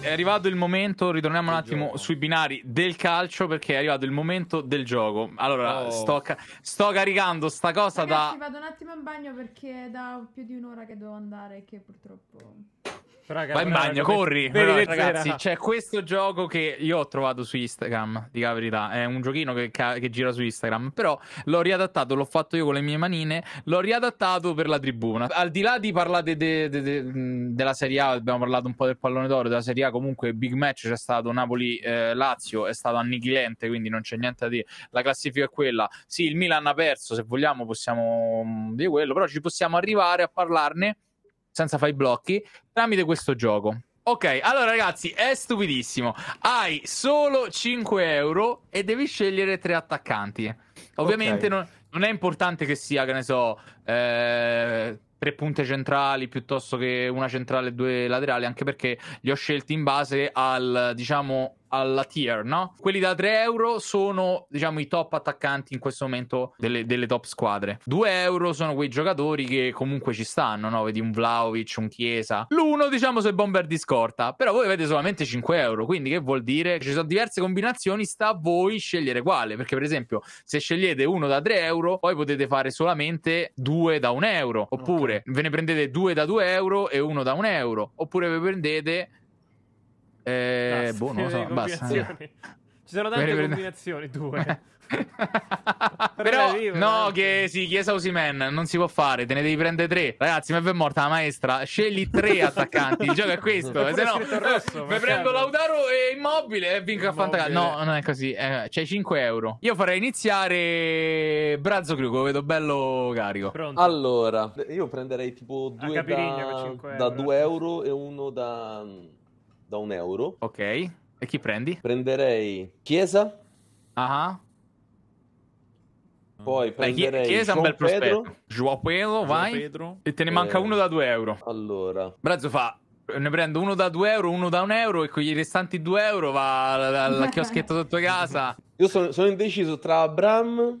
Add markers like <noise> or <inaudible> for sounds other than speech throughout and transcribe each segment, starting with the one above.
è arrivato il momento, ritorniamo un attimo gioco. sui binari del calcio perché è arrivato il momento del gioco. Allora, oh. sto, ca- sto, caricando sta cosa Ragazzi, da... vado un attimo in bagno perché è da più di un'ora che devo andare che purtroppo... Raga, Vai in bagno, come... corri. Vedi, Però, ragazzi, c'è questo gioco che io ho trovato su Instagram, Di la verità. È un giochino che, che, gira su Instagram. Però l'ho riadattato, l'ho fatto io con le mie manine. L'ho riadattato per la tribuna. Al di là di parlare de- de- de- della Serie A, abbiamo parlato un po' del pallone d'oro. Della Serie A, comunque, big match c'è stato Napoli-Lazio. Eh, è stato annichilente, quindi non c'è niente da dire. La classifica è quella. Sì, il Milan ha perso. Se vogliamo, possiamo dire quello. Però ci possiamo arrivare a parlarne senza fare i blocchi, tramite questo gioco. Ok, allora ragazzi, è stupidissimo. Hai solo 5 euro e devi scegliere tre attaccanti. Ovviamente okay. non, non, è importante che sia, che ne so, eh, tre punte centrali piuttosto che una centrale e due laterali, anche perché li ho scelti in base al, diciamo, alla tier, no? Quelli da 3 euro sono, diciamo, i top attaccanti in questo momento delle, delle top squadre. 2 euro sono quei giocatori che comunque ci stanno, no? Vedi un Vlaovic, un Chiesa. L'uno, diciamo, se bomber di scorta. Però voi avete solamente 5 euro, quindi che vuol dire? Ci sono diverse combinazioni, sta a voi scegliere quale. Perché, per esempio, se scegliete uno da 3 euro, poi potete fare solamente due da 1 euro. Oppure okay. ve ne prendete due da 2 euro e uno da 1 euro. Oppure ve prendete eh, boh, non lo so, basta. <laughs> Ci sono tante per... combinazioni, due. <laughs> Però, no, che sì, Chiesa Usimen non si può fare, te ne devi prendere tre. Ragazzi, mi è morta la maestra. Scegli tre <laughs> attaccanti. Il gioco è questo. se no, rosso, mi prendo Lautaro e Immobile e vinco a Fantacalcio. No, non è così. Eh, c'è 5 euro. Io farei iniziare Brazzo Cruco. Vedo bello carico. Pronto. Allora, io prenderei tipo due da, da 2 eh. euro e uno da. Mm, da un euro. Ok. E chi prendi? Prenderei Chiesa. Ah. Uh-huh. Poi eh, prenderei Beh, Chiesa un bel prospetto. Pedro. Joao Pedro, vai. Pedro. E te ne manca eh. uno da 2 euro. Allora. Brazzo fa ne prendo uno da 2 euro, uno da 1 euro e con i restanti 2 euro va alla <laughs> chioschetta sotto casa. Io sono, sono indeciso tra Abram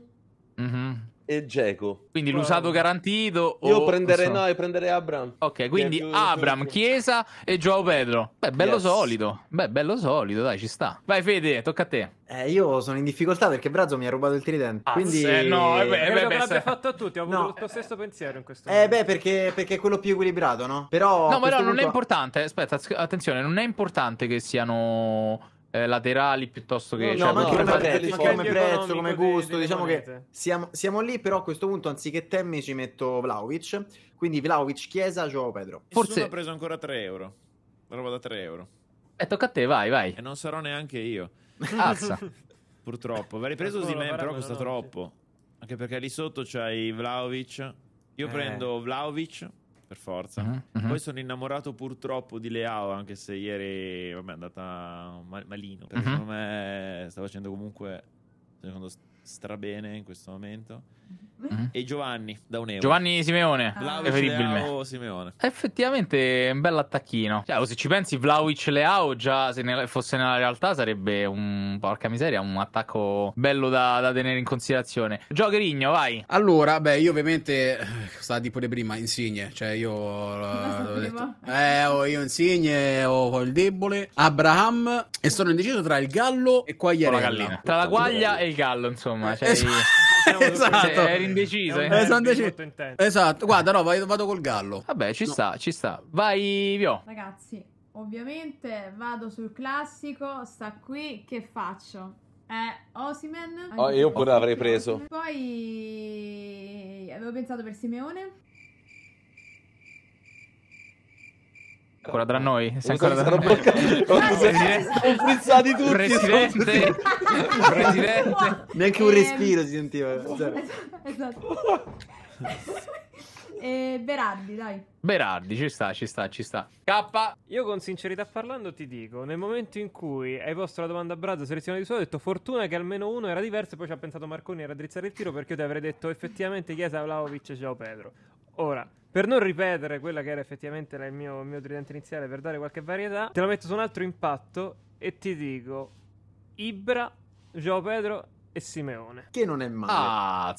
mm-hmm e Geco. Quindi l'usato garantito. Io o... prenderei, so. no, io prenderei Abram. Ok, quindi Abram, Chiesa e Joao Pedro. Beh, bello yes. solido. Beh, bello solido, dai, ci sta. Vai, Fede, tocca a te. Eh, io sono in difficoltà perché Brazzo mi ha rubato il tridente. Ah, quindi... Eh, no, eh beh, eh, beh, beh, se... fatto a tutti, ho avuto no. lo stesso pensiero in questo momento. Eh, beh, perché, perché, è quello più equilibrato, no? Però... No, però no, punto... non è importante, aspetta, attenzione, non è importante che siano eh, laterali piuttosto che... No, cioè, no, ma come, prezzo, come, prezzo, come gusto, dei, diciamo che siamo, siamo, lì, però a questo punto anziché Temmi ci metto Vlaovic, quindi Vlaovic, Chiesa, Giovo Pedro. Forse... ho preso ancora 3 euro, roba da 3 euro. E eh, tocca a te, vai, vai. E non sarò neanche io. Alza. <laughs> Purtroppo. Avrei preso Simen, però costa troppo. Anche perché lì sotto c'hai Vlaovic. Io eh. prendo Vlaovic, per forza. Uh-huh, uh-huh. Poi sono innamorato purtroppo di Leao, anche se ieri vabbè, è andata mal- malino, perché uh-huh. Ah, secondo me sta facendo comunque, secondo strabene in questo momento. Mm-hmm. E Giovanni da un euro. Giovanni Simeone, Vlaovic Leao, Simeone. Effettivamente è un bel attacchino. Cioè, se ci pensi, Vlaovic Leao già se ne, fosse nella realtà sarebbe un porca miseria, un attacco bello da, da tenere in considerazione. Giocherigno, vai. Allora, beh, io ovviamente eh, sta di pure prima Insigne, cioè io l'ho eh, detto. Eh, oh, io Insigne ho oh, il debole, Abraham e sono indeciso tra il gallo e Quagliarella. tra la esatto. Quaglia e il gallo, insomma, eh, cioè, esatto. <laughs> esatto. eri indeciso. Eh, sono deciso. Esatto, guarda, no, vado, vado col gallo. Vabbè, ci no. sta, ci sta. Vai, Vio. Ragazzi, ovviamente vado sul classico, sta qui, che faccio? Eh, Osimen. Oh, io pure l'avrei preso. Poi avevo pensato per Simeone. ancora tra noi? Sei ancora tra noi? Un frizzati tutti. Presidente, presidente. Neanche un respiro si sentiva. Cioè. Esatto. E esatto. eh, Berardi, dai. Berardi, ci sta, ci sta, ci sta. K. Io con sincerità parlando ti dico, nel momento in cui hai posto la domanda a Brazzo selezione di suo, ho detto fortuna che almeno uno era diverso e poi ci ha pensato Marconi a raddrizzare il tiro perché io ti avrei detto effettivamente Chiesa, Vlaovic e Ciao Pedro. Ora, per non ripetere quella che era effettivamente il mio, il mio tridente iniziale, per dare qualche varietà, te la metto su un altro impatto e ti dico Ibra, Gio Pedro e Simeone. Che non è male.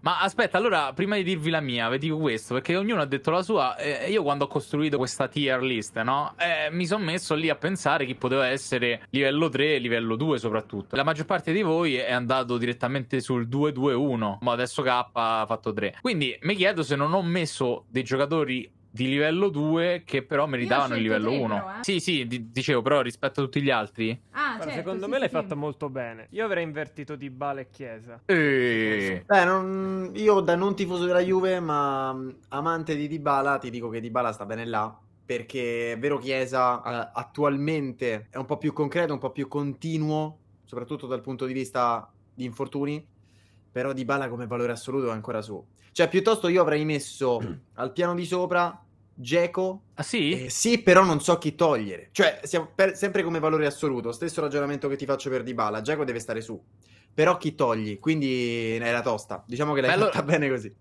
Ma aspetta, allora prima di dirvi la mia, vi dico questo perché ognuno ha detto la sua. Eh, io quando ho costruito questa tier list, no? Eh, mi sono messo lì a pensare chi poteva essere livello 3 e livello 2 soprattutto. La maggior parte di voi è andato direttamente sul 2-2-1, ma adesso K ha fatto 3. Quindi mi chiedo se non ho messo dei giocatori di livello 2 che però meritavano il livello 1. Eh. Sì, sì, d- dicevo, però rispetto a tutti gli altri. Ah, Guarda, certo, secondo sì, me sì, l'hai sì. fatta molto bene. Io avrei invertito di Bale e Chiesa. E... Beh, non... io da non tifoso della Juve, ma mm, amante di Dybala, ti dico che Dybala sta bene là perché è vero Chiesa uh, attualmente è un po' più concreto, un po' più continuo, soprattutto dal punto di vista di infortuni, però Dybala come valore assoluto è ancora su. Cioè, piuttosto io avrei messo al piano di sopra Geco. Ah sì? Eh, sì, però non so chi togliere. Cioè, siamo per, sempre come valore assoluto, stesso ragionamento che ti faccio per Dybala, Geco deve stare su. Però chi togli? Quindi era tosta. Diciamo che l'hai Beh, fatta allora... bene così.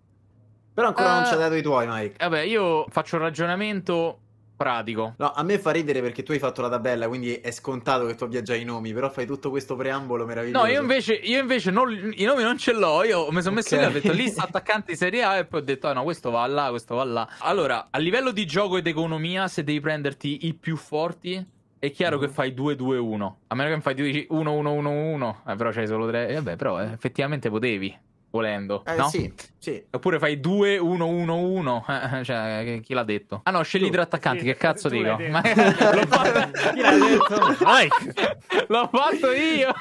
Però ancora uh, non eh, ci ha dato i tuoi, Mike. Vabbè, io faccio un ragionamento pratico. No, a me fa ridere perché tu hai fatto la tabella, quindi è scontato che tu abbia già i nomi, però fai tutto questo preambolo meraviglioso. No, io invece, io invece non, i nomi non ce l'ho, io mi sono messo okay. lì, ho detto lista <laughs> attaccanti Serie A e poi ho detto ah, no, questo va là, questo va là. Allora, a livello di gioco ed economia, se devi prenderti i più forti, è chiaro mm-hmm. che mm. fai 2-2-1. A meno che non fai 1-1-1-1, eh, però c'hai solo 3. Tre... Eh, vabbè, però eh, effettivamente potevi volendo. Eh, no? Sì, sì. Oppure fai 2, 1, 1, 1. Cioè, chi l'ha detto? Ah no, scegli tre attaccanti, sì, che cazzo dico? Ma... <laughs> <laughs> L'ho fatto... chi l'ha detto? L'ho fatto io!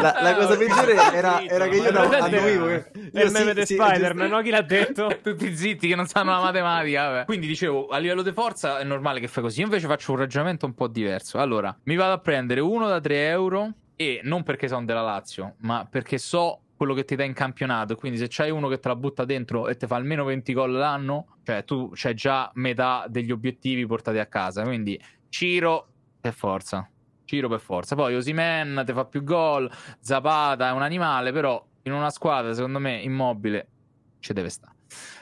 La, la <laughs> cosa peggiore era, era, che io non annuivo. Io il meme di Spider-Man, no? Chi l'ha detto? Tutti zitti che non sanno la matematica, vabbè. Quindi dicevo, a livello di forza è normale che fai così. Io invece faccio un ragionamento un po' diverso. Allora, mi vado a prendere uno da 3 euro e non perché sono della Lazio, ma perché so quello che ti dà in campionato. Quindi, se c'hai uno che te la butta dentro e ti fa almeno 20 gol l'anno, cioè tu c'hai già metà degli obiettivi portati a casa. Quindi, Ciro per forza. Ciro per forza. Poi Osimen ti fa più gol. Zapata è un animale, però in una squadra, secondo me, immobile ci deve stare.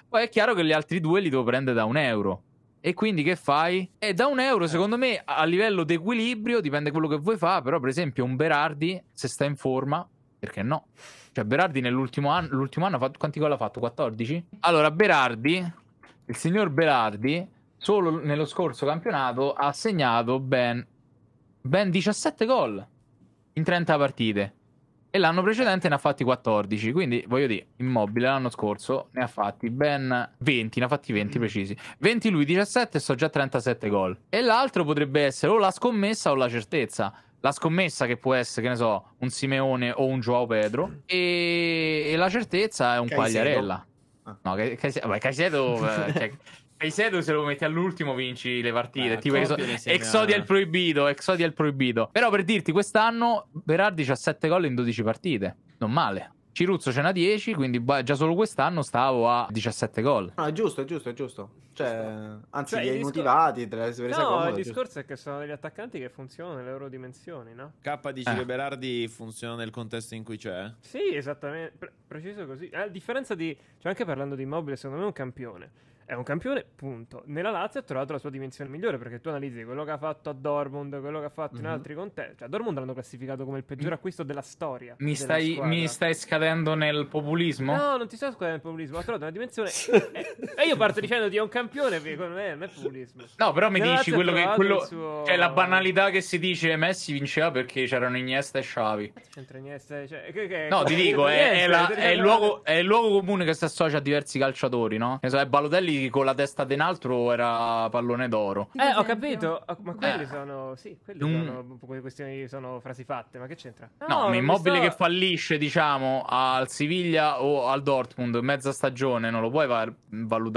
Poi è chiaro che gli altri due li devo prendere da un euro. E quindi che fai? E da un euro, secondo me, a livello di equilibrio, dipende quello che vuoi fare, però per esempio un Berardi, se sta in forma, perché no? Cioè, Berardi nell'ultimo anno, l'ultimo anno ha fatto, quanti gol ha fatto? 14? Allora, Berardi, il signor Berardi, solo nello scorso campionato ha segnato ben, ben 17 gol in 30 partite. E l'anno precedente ne ha fatti 14. Quindi, voglio dire, Immobile l'anno scorso ne ha fatti ben 20. Ne ha fatti 20 precisi. 20 lui, 17 e so già 37 gol. E l'altro potrebbe essere o la scommessa o la certezza la scommessa che può essere, che ne so, un Simeone o un Joao Pedro, e, e la certezza è un Caicedo. Quagliarella. Ah. No, Caicedo, beh, <laughs> cioè, Caicedo, cioè, se lo metti all'ultimo vinci le partite. Ah, tipo exo- Exodia il proibito, Exodia il proibito. Però per dirti, quest'anno Berardi ha 7 gol in 12 partite. Non male. Ciruzzo ce n'ha 10, quindi boh, già solo quest'anno stavo a 17 gol. Ah, è giusto, giusto, è giusto. Cioè, anzi, cioè, li hai discor- motivati. Te l'hai no, comodo, il discorso è che sono degli attaccanti che funzionano nelle loro dimensioni, no? K di eh. Berardi funziona nel contesto in cui c'è? Sì, esattamente, Pre- preciso così. Eh, a differenza di, cioè anche parlando di Immobile, secondo me è un campione è un campione, punto. Nella Lazio ha trovato la sua dimensione migliore perché tu analizzi quello che ha fatto a Dortmund, quello che ha fatto mm-hmm. in mhm. altri contesti. Cioè, Dortmund l'hanno classificato come il peggior mm. acquisto della storia. Mi, della stai, mi, stai, scadendo nel populismo? No, non ti sto scadendo nel populismo. Ha trovato una dimensione. <laughs> e, io parto dicendo di è un campione perché secondo non è populismo. No, però mi Nella dici Lazio quello che. Quello, suo... Cioè, la banalità che si dice Messi vinceva perché c'erano Iniesta e Sciavi. C'entra Iniesta. Cioè, che, che, no, ti dico, è, è, la, cioè, è, il luogo, è, il luogo, comune che si associa a diversi calciatori, no? Che so, è Balotelli quelli con la testa di un altro era pallone d'oro. Eh, ho capito, oh, ma quelli eh. sono. Sì, quelli mm. sono questioni sono frasi fatte, ma che c'entra? No, no immobile sto... che fallisce, diciamo, al Siviglia o al Dortmund, mezza stagione, non lo puoi val- valutare.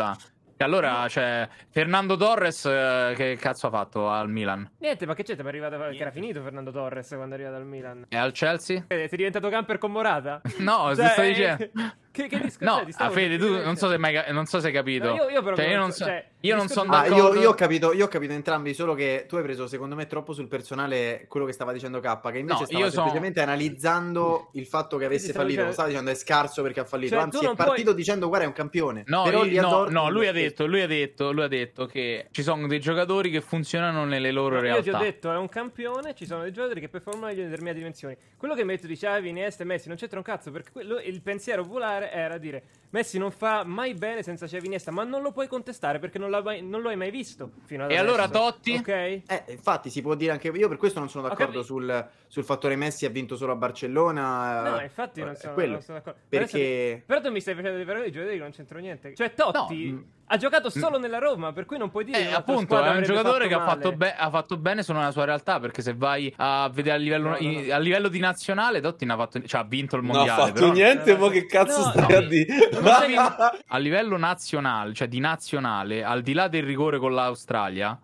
E allora, cioè, Fernando Torres, eh, che cazzo ha fatto al Milan? Niente, ma che c'è? Mi è arrivato, Niente. che era finito Fernando Torres quando è arrivato al Milan. E al Chelsea? Eh, sei diventato camper con Morata? <laughs> no, cioè, si sta dicendo. <laughs> Che, che discorso no, è? Ah, Fede, tu non so, se mai, non so se hai capito. No, io, io, però cioè, io non so, cioè, io non sono d'accordo. Ah, io, io, ho capito, io ho capito entrambi, solo che tu hai preso, secondo me, troppo sul personale quello che stava dicendo K, che invece no, stava semplicemente sono... analizzando il fatto che avesse fallito. Non stava dicendo è scarso perché ha fallito, cioè, anzi è partito puoi... dicendo guarda è un campione. No, però io, no, no lui, ha detto, lui, ha detto, lui ha detto che ci sono dei giocatori che funzionano nelle loro no, realtà. Io ti ho detto è un campione, ci sono dei giocatori che performano in determinate dimensioni. Quello che metto di Xavi, Iniesta e Messi non c'entra un cazzo perché quello, il pensiero volare fare era dire Messi non fa mai bene senza Xavi Iniesta, ma non lo puoi contestare perché non, mai, non lo hai mai visto. e adesso. allora Totti? Ok. Eh, infatti si può dire anche io per questo non sono d'accordo okay. sul, sul, fattore Messi ha vinto solo a Barcellona. No, infatti non eh, sono, non sono d'accordo. Perché... Però tu mi stai facendo dei parole di giovedì che non c'entro niente. Cioè Totti... No. Mm. Ha giocato solo nella Roma, per cui non puoi dire. Eh, appunto, è un giocatore che ha fatto, be- ha fatto, bene solo nella sua realtà. Perché se vai a vedere a livello, no, no, no. In, a livello di nazionale, Totti ha, fatto, cioè, ha vinto il mondiale. Non ha fatto però... niente, eh, ma che eh, cazzo no, no. a livello nazionale, cioè di nazionale, al di là del rigore con l'Australia,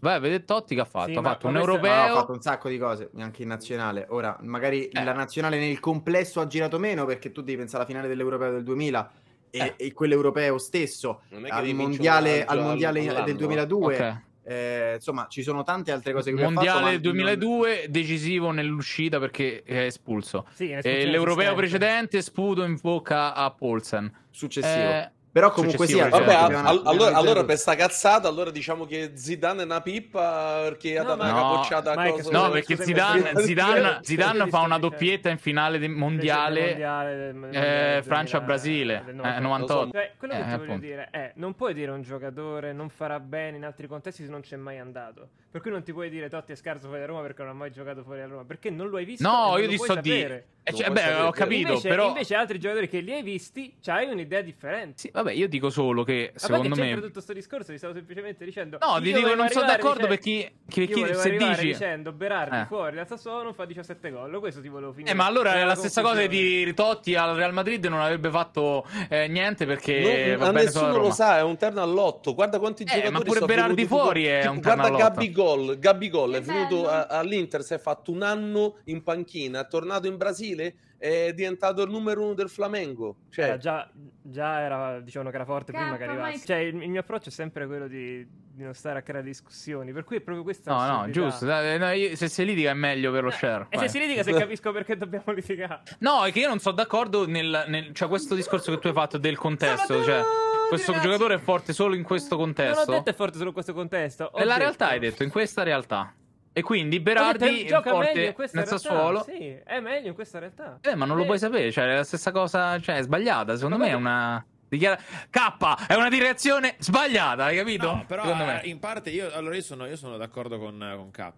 Vai a vedere Totti che ha fatto. Sì, ha fatto un europeo. No, ha fatto un sacco di cose, anche in nazionale. Ora, magari eh. la nazionale nel complesso ha girato meno perché tu devi pensare alla finale dell'Europeo del 2000 e, eh. e quell'europeo stesso, al mondiale, al mondiale, del 2002. Okay. Eh, insomma, ci sono tante altre cose che Mondiale fatto, 2002 non... decisivo nell'uscita perché è eh, espulso. Sì, è eh, l'europeo precedente sputo in bocca a Paulsen. Successivo. Eh, però comunque sia. Vabbè, all- allora, allora, per sta cazzata, allora diciamo che Zidane è una pippa perché ha dato una bocciata a Mike, cosa, No, perché Zidane, Zidane, Zidane fa una doppietta in finale mondiale, eh, Francia-Brasile, eh, 98. So. Cioè, quello che eh, ti voglio dire è, non puoi dire un giocatore non farà bene in altri contesti se non c'è mai andato. Per cui non ti puoi dire Totti è scarso fuori da Roma perché non ha mai giocato fuori da Roma, perché non lo hai visto No, io ti sto a dire e eh, cioè, beh, ho capito, invece, però... Invece altri giocatori che li hai visti, c'hai un'idea differente. Sì, vabbè, io dico solo che, a secondo che me... tutto questo discorso, ti stavo semplicemente dicendo... No, ti dico, che non sono d'accordo dicendo... perché, perché se dici... dicendo, Berardi eh. fuori da Sassuolo fa 17 gol, questo ti volevo finire. Eh, ma allora è la stessa cosa di Ritotti al Real Madrid, non avrebbe fatto eh, niente perché... No, nessuno lo sa, è un terno all'otto, guarda quanti eh, giocatori... ma pure Berardi fuori è un terno all'otto. Guarda Gabi Gol è venuto all'Inter, si è fatto un anno in panchina, è tornato in Brasile Brasile è diventato il numero uno del Flamengo. Cioè... Era già, già era, dicevano che era forte Campo, prima che arrivasse. Mike. Cioè, il, il, mio approccio è sempre quello di, di, non stare a creare discussioni. Per cui è proprio questa. No, no, giusto. Eh, no, io, se si litiga è meglio per lo no, eh, share. E se eh. si litiga, se capisco perché dobbiamo litigare. No, è che io non sono d'accordo nel, nel cioè, questo discorso che tu hai fatto del contesto. Cioè, questo ragazzi. giocatore è forte solo in questo contesto. Non ho detto è forte solo in questo contesto. è la realtà, hai detto, in questa realtà. E quindi Berardi gioca forte meglio in nel Sassuolo. Sì, è meglio in questa realtà. Eh, ma non eh. lo puoi sapere, cioè è la stessa cosa, cioè è sbagliata, secondo ma me è una dichiara... K è una direzione sbagliata, hai capito? No, però eh, in parte io, allora io sono, io sono d'accordo con, eh, con K.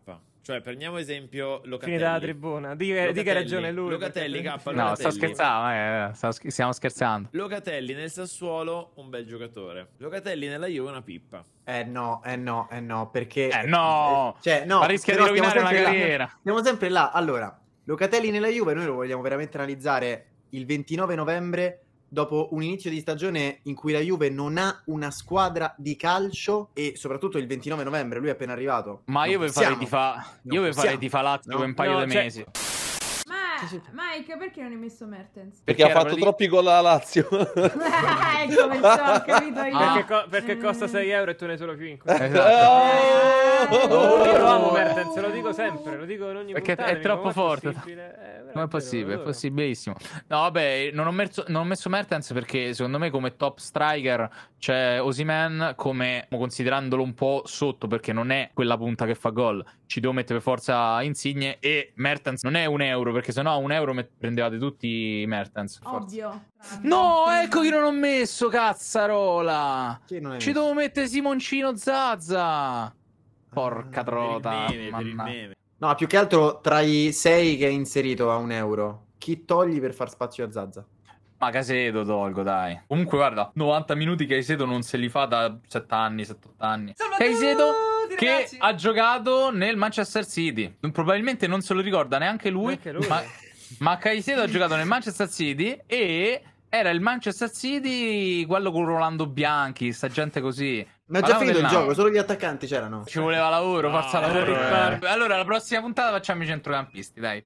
Cioè, prendiamo esempio Locatelli. Finita la tribuna. Di, Locatelli, di che ragione lui? Locatelli, K, Locatelli. No, sto scherzando, eh, stiamo scherzando. Locatelli nel Sassuolo, un bel giocatore. Locatelli nella Juve, una pippa. Eh no, eh no, eh no, perché... Eh no! Cioè, no, Ma rischia di rovinare una carriera. Là. Siamo sempre là. Allora, Locatelli nella Juve, noi lo vogliamo veramente analizzare il 29 novembre dopo un inizio di stagione in cui la Juve non ha una squadra di calcio e soprattutto il 29 novembre, lui è appena arrivato. Ma io vi farei di fa, io vi farei di fa Lazio no? un paio no, di cioè... mesi. Mike, perché non hai messo Mertens? Perché, perché ha fatto praticamente... troppi gol alla Lazio. <laughs> ecco, mi so, capito io. Ah. <laughs> Perché, co- perché, mm. costa 6 euro e tu ne solo 5. Eh. Esatto. Oh! Oh! Io lo amo Mertens, lo dico sempre, lo dico in ogni perché è troppo forte. Possibile. Eh, non è possibile, allora. è possibilissimo. No, beh, non ho, merso, non ho, messo Mertens perché secondo me come top striker c'è Osiman, come considerandolo un po' sotto perché non è quella punta che fa gol. Ci devo mettere per forza Insigne e Mertens non è un euro perché sennò un euro met- prendevate tutti i Mertens. Ovvio. No, ecco che non ho messo, cazzarola. Ci messo? devo mettere Simoncino Zazza. Ah, Porca trota. Per il meme, No, più che altro tra i 6 che hai inserito a un euro, chi togli per far spazio a Zazza? Ma Casedo tolgo, dai. Comunque, guarda, 90 minuti Casedo non se li fa da 7 anni, 7-8 anni. Salvatore! Casedo che ragazzi. ha giocato nel Manchester City. Probabilmente non se lo ricorda neanche lui. Neanche lui. Ma, ma ha giocato nel Manchester City e era il Manchester City quello con Rolando Bianchi, sta gente così. Ma già finito il gioco, solo gli attaccanti c'erano. Ci voleva lavoro, forza ah, lavoro. Eh. Allora, la prossima puntata facciamo i centrocampisti, dai.